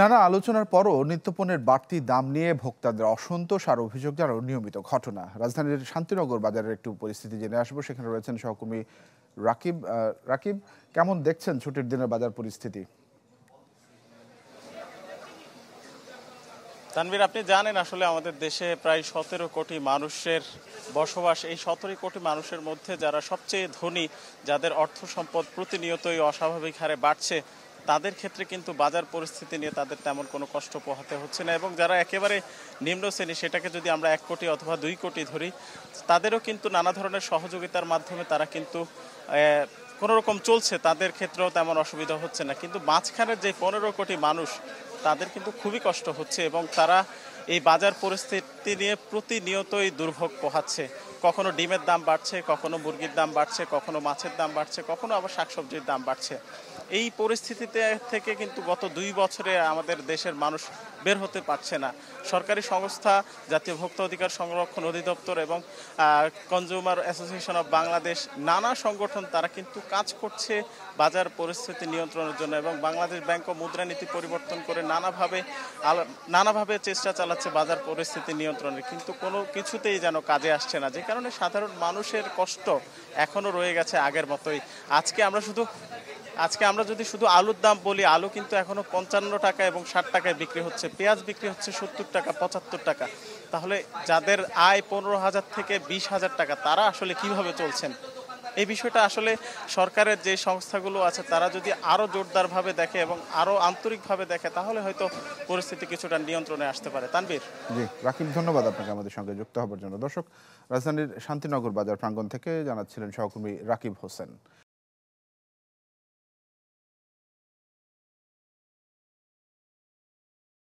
নানা আলোচনার পরও নিত্যপণ্যের বাড়তি দাম নিয়ে ভোক্তাদের অসন্তোষ আর অভিযোগ জানার নিয়মিত ঘটনা রাজধানীর শান্তিনগর বাজারের একটু পরিস্থিতি জেনে আসবো সেখানে রয়েছেন সহকর্মী রাকিব রাকিব কেমন দেখছেন ছুটির দিনের বাজার পরিস্থিতি তানবির আপনি জানেন আসলে আমাদের দেশে প্রায় সতেরো কোটি মানুষের বসবাস এই সতেরো কোটি মানুষের মধ্যে যারা সবচেয়ে ধনী যাদের অর্থ সম্পদ প্রতিনিয়তই অস্বাভাবিক হারে বাড়ছে তাদের ক্ষেত্রে কিন্তু বাজার পরিস্থিতি নিয়ে তাদের তেমন কোনো কষ্ট পোহাতে হচ্ছে না এবং যারা একেবারে নিম্ন শ্রেণী সেটাকে যদি আমরা এক কোটি অথবা দুই কোটি ধরি তাদেরও কিন্তু নানা ধরনের সহযোগিতার মাধ্যমে তারা কিন্তু কোনো রকম চলছে তাদের ক্ষেত্রেও তেমন অসুবিধা হচ্ছে না কিন্তু মাঝখানের যে পনেরো কোটি মানুষ তাদের কিন্তু খুবই কষ্ট হচ্ছে এবং তারা এই বাজার পরিস্থিতি নিয়ে প্রতিনিয়তই দুর্ভোগ পোহাচ্ছে কখনো ডিমের দাম বাড়ছে কখনো মুরগির দাম বাড়ছে কখনো মাছের দাম বাড়ছে কখনো আবার শাকসবজির দাম বাড়ছে এই পরিস্থিতিতে থেকে কিন্তু গত দুই বছরে আমাদের দেশের মানুষ বের হতে পারছে না সরকারি সংস্থা জাতীয় ভোক্তা অধিকার সংরক্ষণ অধিদপ্তর এবং কনজিউমার অ্যাসোসিয়েশন অফ বাংলাদেশ নানা সংগঠন তারা কিন্তু কাজ করছে বাজার পরিস্থিতি নিয়ন্ত্রণের জন্য এবং বাংলাদেশ ব্যাংক ও মুদ্রানীতি পরিবর্তন করে নানাভাবে নানাভাবে চেষ্টা চালাচ্ছে বাজার পরিস্থিতি নিয়ন্ত্রণের কিন্তু কোনো কিছুতেই যেন কাজে আসছে না যে কারণে সাধারণ মানুষের কষ্ট এখনো রয়ে গেছে আগের মতোই আজকে আমরা শুধু আজকে আমরা যদি শুধু আলুর দাম বলি আলু কিন্তু এখনো পঞ্চান্ন টাকা এবং ষাট টাকায় বিক্রি হচ্ছে পেঁয়াজ বিক্রি হচ্ছে সত্তর টাকা পঁচাত্তর টাকা তাহলে যাদের আয় পনেরো হাজার থেকে বিশ হাজার টাকা তারা আসলে কিভাবে চলছেন এই বিষয়টা আসলে সরকারের যে সংস্থাগুলো আছে তারা যদি আরও জোরদারভাবে দেখে এবং আরও আন্তরিকভাবে দেখে তাহলে হয়তো পরিস্থিতি কিছুটা নিয়ন্ত্রণে আসতে পারে তানবীর জি রাকিব ধন্যবাদ আপনাকে আমাদের সঙ্গে যুক্ত হবার জন্য দর্শক রাজধানীর শান্তিনগর বাজার প্রাঙ্গণ থেকে জানাচ্ছিলেন সহকর্মী রাকিব হোসেন